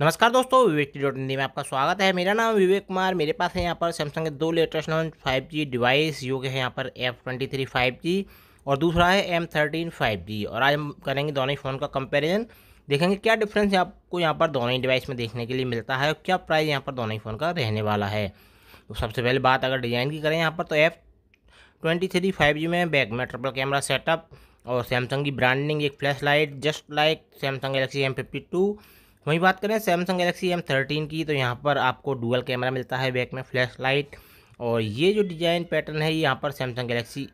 नमस्कार दोस्तों विवेक की डॉट हिंदी में आपका स्वागत है मेरा नाम विवेक कुमार मेरे पास है यहाँ पर सैमसंग के दो latest launch five G device के है यहाँ पर F twenty three five G और दूसरा है एम थर्टीन फाइव जी और आज हम करेंगे दोनों ही फ़ोन का कंपैरिजन देखेंगे क्या डिफरेंस आपको यहाँ पर दोनों ही डिवाइस में देखने के लिए मिलता है और क्या प्राइस यहाँ पर दोनों ही फ़ोन का रहने वाला है तो सबसे पहले बात अगर डिज़ाइन की करें यहाँ पर तो F twenty three five G में बैक में ट्रिपल कैमरा सेटअप और सैमसंग की ब्रांडिंग एक flash light just like Samsung Galaxy M fifty two वहीं बात करें सैमसंग गलेक्सी एम थर्टीन की तो यहाँ पर आपको डुअल कैमरा मिलता है बैक में फ्लैश लाइट और ये जो डिज़ाइन पैटर्न है यहाँ पर सैमसंग गलेक्सी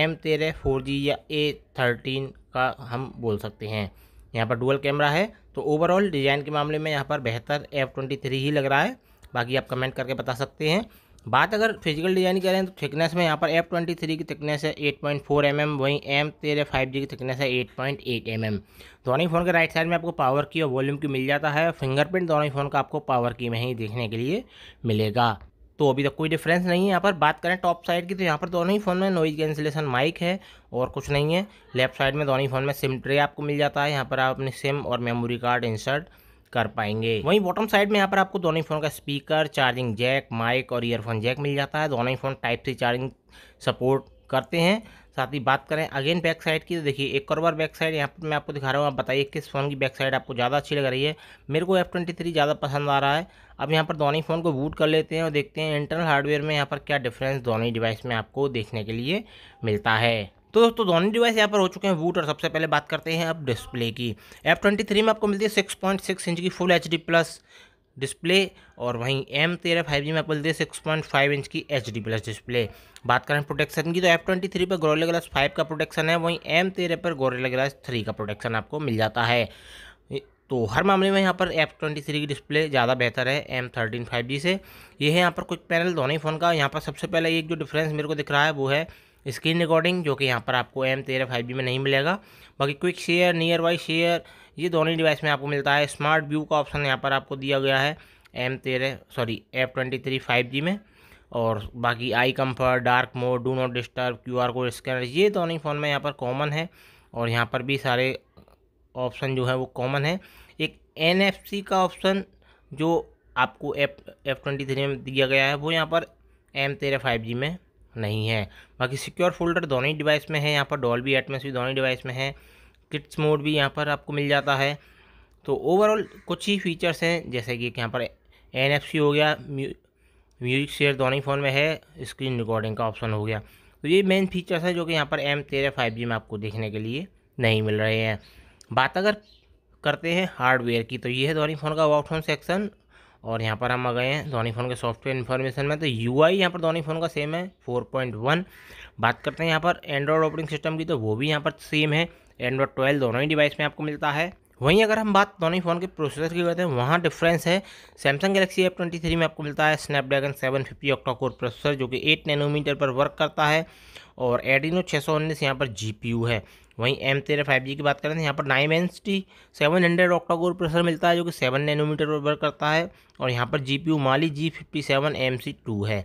एम तेरह फोर जी या ए थर्टीन का हम बोल सकते हैं यहाँ पर डुअल कैमरा है तो ओवरऑल डिज़ाइन के मामले में यहाँ पर बेहतर एफ ट्वेंटी थ्री ही लग रहा है बाकी आप कमेंट करके बता सकते हैं बात अगर फिजिकल डिजाइन करें तो थिकनेस में यहाँ पर एफ ट्वेंटी थ्री की थिकनेस है eight point four M M वहीं एम तेरह फाइव जी की थिकनेस है eight point eight M M दोनों ही फ़ोन के राइट साइड में आपको पावर की और वॉल्यूम की मिल जाता है फिंगरप्रिंट दोनों ही फ़ोन का आपको पावर की में ही देखने के लिए मिलेगा तो अभी तक कोई डिफरेंस नहीं है यहाँ पर बात करें टॉप साइड की तो यहाँ पर दोनों ही फ़ोन में नॉइज़ कैंसिलेशन माइक है और कुछ नहीं है लेफ्ट साइड में दोनों ही फ़ोन में सिम ट्रे आपको मिल जाता है यहाँ पर आप अपने सिम और मेमोरी कार्ड इंसर्ट कर पाएंगे वहीं बॉटम साइड में यहाँ पर आपको दोनों ही फोन का स्पीकर चार्जिंग जैक माइक और ईयरफोन जैक मिल जाता है दोनों ही फोन टाइप से चार्जिंग सपोर्ट करते हैं साथ ही बात करें अगेन बैक साइड की तो देखिए एक और बार बैक साइड यहाँ पर मैं आपको दिखा रहा हूँ आप बताइए किस फ़ोन की बैक साइड आपको ज़्यादा अच्छी लग रही है मेरे को एफ़ ट्वेंटी थ्री ज़्यादा पसंद आ रहा है अब यहाँ पर दोनों ही फ़ोन को बूट कर लेते हैं और देखते हैं इंटरनल हार्डवेयर में यहाँ पर क्या डिफरेंस दोनों ही डिवाइस में आपको देखने के लिए मिलता है तो दोस्तों दोनों डिवाइस यहाँ पर हो चुके हैं वूट और सबसे पहले बात करते हैं अब डिस्प्ले की एफ ट्वेंटी थ्री में आपको मिलती है सिक्स पॉइंट सिक्स इंच की full H D plus display और वहीं एम तेरह फाइव जी में आपको मिलती है सिक्स पॉइंट फाइव इंच की एच डी प्लस डिस्प्ले बात करें प्रोटेक्शन की तो एफ ट्वेंटी थ्री पर गोरेला ग्लास फाइव का प्रोटेक्शन है वहीं एम तेरह पर गोरेला ग्लास थ्री का प्रोटेक्शन आपको मिल जाता है तो हर मामले में यहाँ पर एफ ट्वेंटी थ्री की डिस्प्ले ज़्यादा बेहतर है एम थर्टीन फाइव जी से ये है यहाँ पर कुछ पैनल दोनों ही फ़ोन का यहाँ पर सबसे पहले एक जो डिफरेंस मेरे को दिख रहा है वो है स्क्रीन रिकॉर्डिंग जो कि यहाँ पर आपको एम तेरह फाइव में नहीं मिलेगा बाकी quick share nearby share ये दोनों ही डिवाइस में आपको मिलता है स्मार्ट व्यू का ऑप्शन यहाँ पर आपको दिया गया है एम तेरह sorry F twenty three five G में और बाकी eye comfort dark mode do not disturb Q R code scanner ये दोनों ही फ़ोन में यहाँ पर कॉमन है और यहाँ पर भी सारे ऑप्शन जो है वो कॉमन है एक एन का ऑप्शन जो आपको एफ एफ ट्वेंटी थ्री में दिया गया है वो यहाँ पर एम तेरह फाइव जी में नहीं है बाकी सिक्योर फोल्डर दोनों ही डिवाइस में है यहाँ पर डॉल भी एटमेस भी दोनों ही डिवाइस में है किट्स मोड भी यहाँ पर आपको मिल जाता है तो ओवरऑल कुछ ही फीचर्स हैं जैसे कि यहाँ पर एन हो गया म्यूजिक शेयर दोनों ही फ़ोन में है स्क्रीन रिकॉर्डिंग का ऑप्शन हो गया तो ये मेन फीचर्स हैं जो कि यहाँ पर एम तेरह फाइव जी में आपको देखने के लिए नहीं मिल रहे हैं बात अगर करते हैं हार्डवेयर की तो ये है दोनों फ़ोन का वर्क सेक्शन और यहाँ पर हम आ गए हैं धोनी फ़ोन के सॉफ्टवेयर इन्फॉर्मेशन में तो यू आई यहाँ पर धोनी फ़ोन का सेम है फोर पॉइंट वन बात करते हैं यहाँ पर एंड्रॉयड ऑपरेटिंग सिस्टम की तो वो भी यहाँ पर सेम है एंड्रॉयड ट्वेल्व दोनों ही डिवाइस में आपको मिलता है वहीं अगर हम बात दोनों फ़ोन के प्रोसेसर की करते हैं वहाँ डिफ्रेंस है Samsung Galaxy F twenty three में आपको मिलता है Snapdragon seven fifty octa core processor जो कि एट नैनोमीटर पर वर्क करता है और एडिनो छः सौ उन्नीस यहाँ पर जी पी यू है वहीं एम तेरह फाइव जी की बात करें तो यहाँ पर nine N T seven hundred octa octa core processor मिलता है जो कि सेवन नैनोमीटर पर वर्क करता है और यहाँ पर G P U Mali G fifty seven M C two है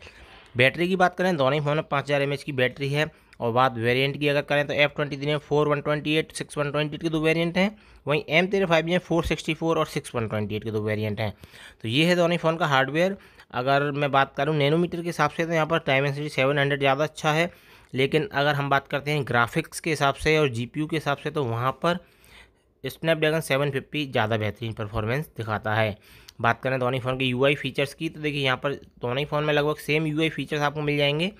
बैटरी की बात करें दोनों ही फोन में पाँच हज़ार एम एच की बैटरी है और बात वेरिएंट की अगर करें तो एफ ट्वेंटी थ्री में four one twenty eight six one twenty eight के दो वेरिएंट हैं वहीं एम तेरह फाइव में फोर सिक्सटी फोर और सिक्स वन ट्वेंटी एट के दो वेरिएंट हैं तो ये है दोनों फ़ोन का हार्डवेयर अगर मैं बात करूँ नैनोमीटर के हिसाब से तो यहाँ पर टाइम एनसीडी सेवन हंड्रेड ज़्यादा अच्छा है लेकिन अगर हम बात करते हैं ग्राफिक्स के हिसाब से और जी के हिसाब से तो वहाँ पर स्नैपड्रैगन फिफ्टी ज़्यादा बेहतरीन परफॉर्मेंस दिखाता है बात करें दोनों फ़ोन के यूआई फीचर्स की तो देखिए यहाँ पर दोनों ही फ़ोन में लगभग सेम यूआई फीचर्स आपको मिल जाएंगे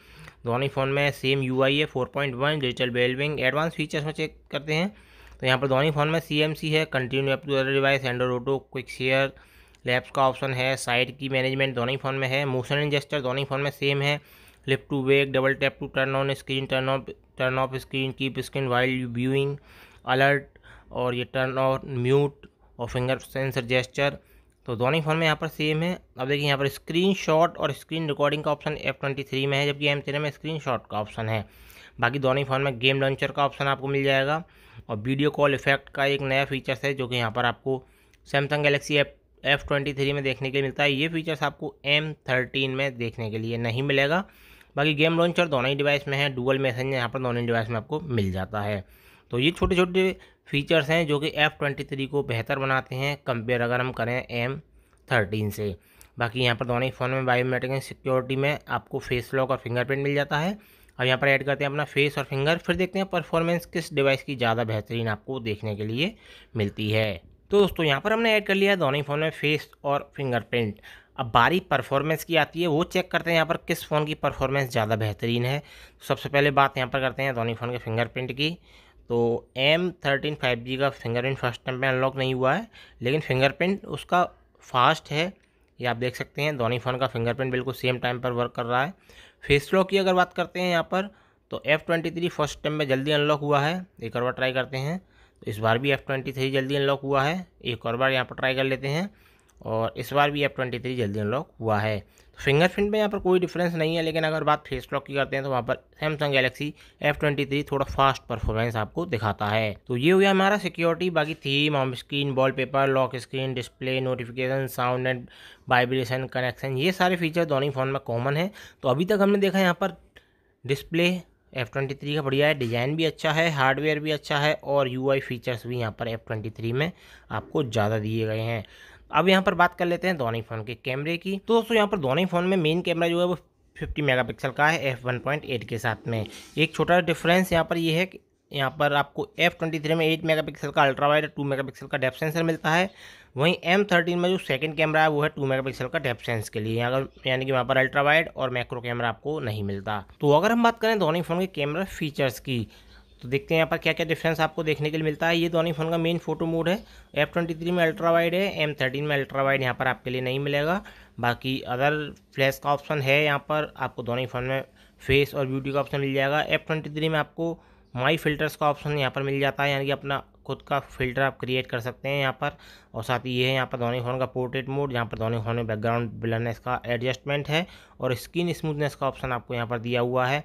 दोनों फ़ोन में सेम यूआई है 4.1 डिजिटल बेलविंग एडवांस फीचर्स में चेक करते हैं तो यहाँ पर दोनों फ़ोन में सी है continue up to other device Android Auto quick share labs का ऑप्शन है साइड की मैनेजमेंट दोनों ही फ़ोन में है मोशन एंड जेस्टर दोनों ही फ़ोन में सेम है lift to wake double tap to turn on screen turn off turn off screen keep screen while viewing alert और ये टर्न ऑन म्यूट और फिंगर सेंसर जेस्चर तो दोनों ही फ़ोन में यहाँ पर सेम है अब देखिए यहाँ पर स्क्रीन शॉट और स्क्रीन रिकॉर्डिंग का ऑप्शन एफ ट्वेंटी थ्री में है जबकि एम तेरह में स्क्रीन शॉट का ऑप्शन है बाकी दोनों ही फ़ोन में गेम लॉन्चर का ऑप्शन आपको मिल जाएगा और वीडियो कॉल इफेक्ट का एक नया फीचर्स है जो कि यहाँ पर आपको Samsung Galaxy F F twenty three में देखने के लिए मिलता है ये फीचर्स आपको एम थर्टीन में देखने के लिए नहीं मिलेगा बाकी गेम लॉन्चर दोनों ही डिवाइस में है डुअल मैसेज यहाँ पर दोनों ही डिवाइस में आपको मिल जाता है तो ये छोटे छोटे फीचर्स हैं जो कि एफ़ ट्वेंटी थ्री को बेहतर बनाते हैं कंपेयर अगर हम करें एम थर्टीन से बाकी यहाँ पर दोनों ही फ़ोन में बायोमेट्रिक सिक्योरिटी में आपको फेस लॉक और फिंगरप्रिंट मिल जाता है अब यहाँ पर ऐड करते हैं अपना फेस और फिंगर फिर देखते हैं परफॉर्मेंस किस डिवाइस की ज़्यादा बेहतरीन आपको देखने के लिए मिलती है तो दोस्तों यहाँ पर हमने ऐड कर लिया है दोनों ही फ़ोन में फेस और फिंगरप्रिंट अब बारी परफॉर्मेंस की आती है वो चेक करते हैं यहाँ पर किस फ़ोन की परफॉर्मेंस ज़्यादा बेहतरीन है तो सबसे पहले बात यहाँ पर करते हैं धोनी फ़ोन के फिंगरप्रिंट की तो एम थर्टीन फाइव जी का फिंगरप्रिंट फर्स्ट टाइम पे अनलॉक नहीं हुआ है लेकिन फिंगरप्रिंट उसका फास्ट है ये आप देख सकते हैं धोनी फ़ोन का फिंगरप्रिंट बिल्कुल सेम टाइम पर वर्क कर रहा है फेस लॉक की अगर बात करते हैं यहाँ पर तो F twenty three first time में जल्दी अनलॉक हुआ है एक और बार ट्राई करते हैं तो इस बार भी एफ़ ट्वेंटी थ्री जल्दी अनलॉक हुआ है एक और बार यहाँ पर ट्राई कर लेते हैं और इस बार भी एफ ट्वेंटी थ्री जल्दी अनलॉक हुआ है तो फिंगरप्रिंट में यहाँ पर कोई डिफरेंस नहीं है लेकिन अगर बात फेस लॉक की करते हैं तो वहाँ पर Samsung Galaxy F twenty three थोड़ा फास्ट परफॉर्मेंस आपको दिखाता है तो ये हुआ हमारा सिक्योरिटी बाकी theme home screen wallpaper lock screen display notification sound and vibration connection ये सारे फीचर दोनों ही फ़ोन में कॉमन है तो अभी तक हमने देखा यहाँ पर डिस्प्ले एफ़ ट्वेंटी थ्री का बढ़िया है डिज़ाइन भी अच्छा है हार्डवेयर भी अच्छा है और आई फीचर्स भी यहाँ पर एफ़ ट्वेंटी थ्री में आपको ज़्यादा दिए गए हैं अब यहाँ पर बात कर लेते हैं दोनों फ़ोन के कैमरे की तो दोस्तों यहाँ पर दोनों फ़ोन में मेन कैमरा जो है वो 50 मेगापिक्सल का है एफ वन पॉइंट एट के साथ में एक छोटा डिफरेंस यहाँ पर ये है कि यहाँ पर आपको एफ ट्वेंटी थ्री में एट मेगापिक्सल का अल्ट्रा वाइड टू मेगा का डेप सेंसर मिलता है वहीं एम थर्टीन में जो सेकंड कैमरा है वो है टू मेगापिक्सल का डेप सेंस के लिए अगर यानी कि वहाँ पर अल्ट्रा वाइड और मैक्रो कैमरा आपको नहीं मिलता तो अगर हम बात करें दोनों फ़ोन के कैमरा फीचर्स की तो देखते हैं यहाँ पर क्या क्या डिफरेंस आपको देखने के लिए मिलता है ये दोनों ही फ़ोन का मेन फोटो मोड है एफ ट्वेंटी थ्री में अल्ट्रा वाइड है एम थर्टीन में अल्ट्रा वाइड यहाँ पर आपके लिए नहीं मिलेगा बाकी अदर फ्लैश का ऑप्शन है यहाँ पर आपको दोनों ही फ़ोन में फेस और ब्यूटी का ऑप्शन मिल जाएगा एफ ट्वेंटी थ्री में आपको माई फिल्टर्स का ऑप्शन यहाँ पर मिल जाता है यानी कि अपना खुद का फिल्टर आप क्रिएट कर सकते हैं यहाँ पर और साथ ही ये है यहाँ पर दोनों फोन का पोर्ट्रेट मोड यहाँ पर दोनों फोन में बैकग्राउंड ब्लरनेस का एडजस्टमेंट है और स्किन स्मूथनेस का ऑप्शन आपको यहाँ पर दिया हुआ है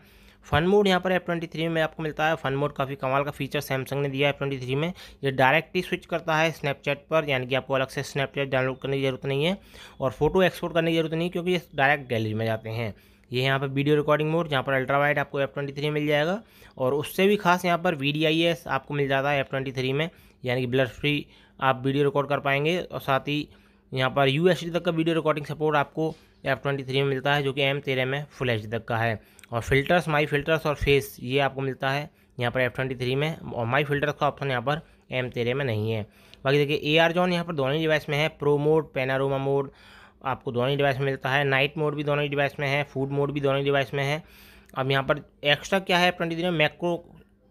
फन मोड यहाँ पर एफ ट्वेंटी थ्री में आपको मिलता है फन मोड काफ़ी कमाल का फीचर सैमसंग ने दिया है एफ ट्वेंटी थ्री में ये डायरेक्टली स्विच करता है स्नैपचैट पर यानी कि आपको अलग से स्नैपचैट डाउनलोड करने की जरूरत नहीं है और फोटो एक्सपोर्ट करने की जरूरत नहीं क्योंकि ये डायरेक्ट गैलरी में जाते हैं ये यहाँ पर वीडियो रिकॉर्डिंग मोड जहाँ पर अल्ट्रा वाइड आपको एफ ट्वेंटी थ्री मिल जाएगा और उससे भी खास यहाँ पर वी डी आई एस आपको मिल जाता है एफ ट्वेंटी थ्री में यानी कि ब्लर फ्री आप वीडियो रिकॉर्ड कर पाएंगे और साथ ही यहाँ पर यू एच तक का वीडियो रिकॉर्डिंग सपोर्ट आपको एफ ट्वेंटी थ्री में मिलता है जो कि एम तेरह में फुल एच तक का है और फिल्टर्स माई फिल्टर्स और फेस ये आपको मिलता है यहाँ पर एफ ट्वेंटी थ्री में और माई फिल्टर्स का ऑप्शन यहाँ पर एम तेरह में नहीं है बाकी देखिए ए आर जॉन यहाँ पर दोनों ही डिवाइस में है प्रो मोड पेनारोमा मोड आपको दोनों ही डिवाइस में मिलता है नाइट मोड भी दोनों ही डिवाइस में है फूड मोड भी दोनों ही डिवाइस में है अब यहाँ पर एक्स्ट्रा क्या है एफ ट्वेंटी थ्री में मैक्रो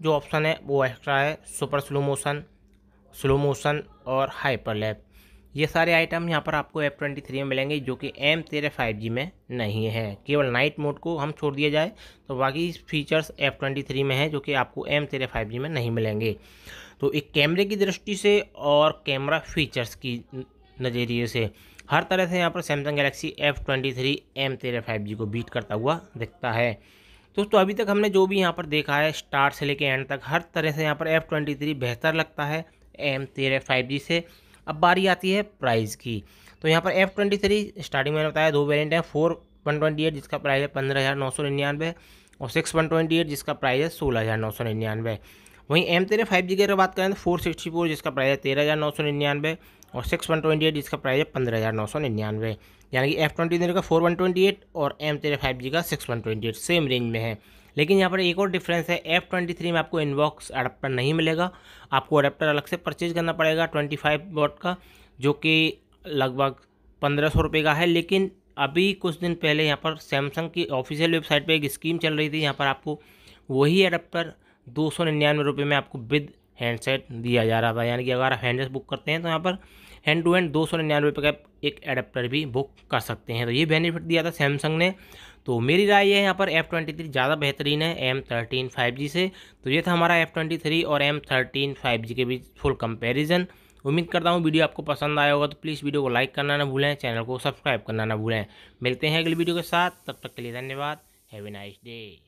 जो ऑप्शन है वो एक्स्ट्रा है super slow motion slow motion और हाइपर लैप ये सारे आइटम यहाँ पर आपको एफ ट्वेंटी थ्री में मिलेंगे जो कि एम तेरह फाइव जी में नहीं है केवल नाइट मोड को हम छोड़ दिया जाए तो बाकी फीचर्स एफ ट्वेंटी थ्री में हैं जो कि आपको एम तेरह फाइव जी में नहीं मिलेंगे तो एक कैमरे की दृष्टि से और कैमरा फीचर्स की नज़रिए से हर तरह से यहाँ पर Samsung Galaxy F twenty three M तेरह फाइव जी को बीट करता हुआ दिखता है दोस्तों तो अभी तक हमने जो भी यहाँ पर देखा है स्टार्ट से लेकर एंड तक हर तरह से यहाँ पर एफ़ ट्वेंटी थ्री बेहतर लगता है एम तेरह फाइव जी से अब बारी आती है प्राइस की तो यहाँ पर एफ ट्वेंटी थ्री स्टार्टिंग मैंने बताया दो वेरिएंट है फोर वन ट्वेंटी एट जिसका प्राइस है पंद्रह हज़ार नौ सौ निन्यानवे और सिक्स वन ट्वेंटी एट जिसका प्राइस है सोलह हज़ार नौ सौ निन्यानवे वहीं एम तेरह फाइव जी की अगर बात करें तो फोर सिक्सटी फोर जिसका प्राइस है तेरह हज़ार नौ सौ निन्यानवे और सिक्स वन ट्वेंटी एट जिसका प्राइस है पंद्रह हज़ार नौ सौ निन्यानवे यानी कि एफ ट्वेंटी थ्री का फोर वन ट्वेंटी एट और एम तेरह फाइव जी का six one twenty eight same range में है लेकिन यहाँ पर एक और डिफरेंस है एफ ट्वेंटी थ्री में आपको इनबॉक्स अडाप्टर नहीं मिलेगा आपको अडाप्टर अलग से परचेज करना पड़ेगा ट्वेंटी फाइव वॉट का जो कि लगभग पंद्रह सौ रुपये का है लेकिन अभी कुछ दिन पहले यहाँ पर सैमसंग की ऑफिशियल वेबसाइट पर एक स्कीम चल रही थी यहाँ पर आपको वही अडाप्टर दो सौ निन्यानवे रुपये में आपको विद हैंडसेट दिया जा रहा था यानी कि अगर आप हैंडसेट बुक करते हैं तो यहाँ पर हैंड टू हैंड दो सौ निन्यानवे रुपये का एक अडेप्टर भी बुक कर सकते हैं तो ये बेनिफिट दिया था सैमसंग ने तो मेरी राय है यहाँ पर एफ़ ट्वेंटी थ्री ज़्यादा बेहतरीन है एम थर्टीन फाइव जी से तो ये था हमारा एफ़ ट्वेंटी थ्री और एम थर्टीन फाइव जी के बीच फुल कंपैरिजन उम्मीद करता हूँ वीडियो आपको पसंद आया होगा तो प्लीज़ वीडियो को लाइक करना ना भूलें चैनल को सब्सक्राइब करना ना भूलें मिलते हैं अगली वीडियो के साथ तब तक के लिए धन्यवाद हैवे नाइस डे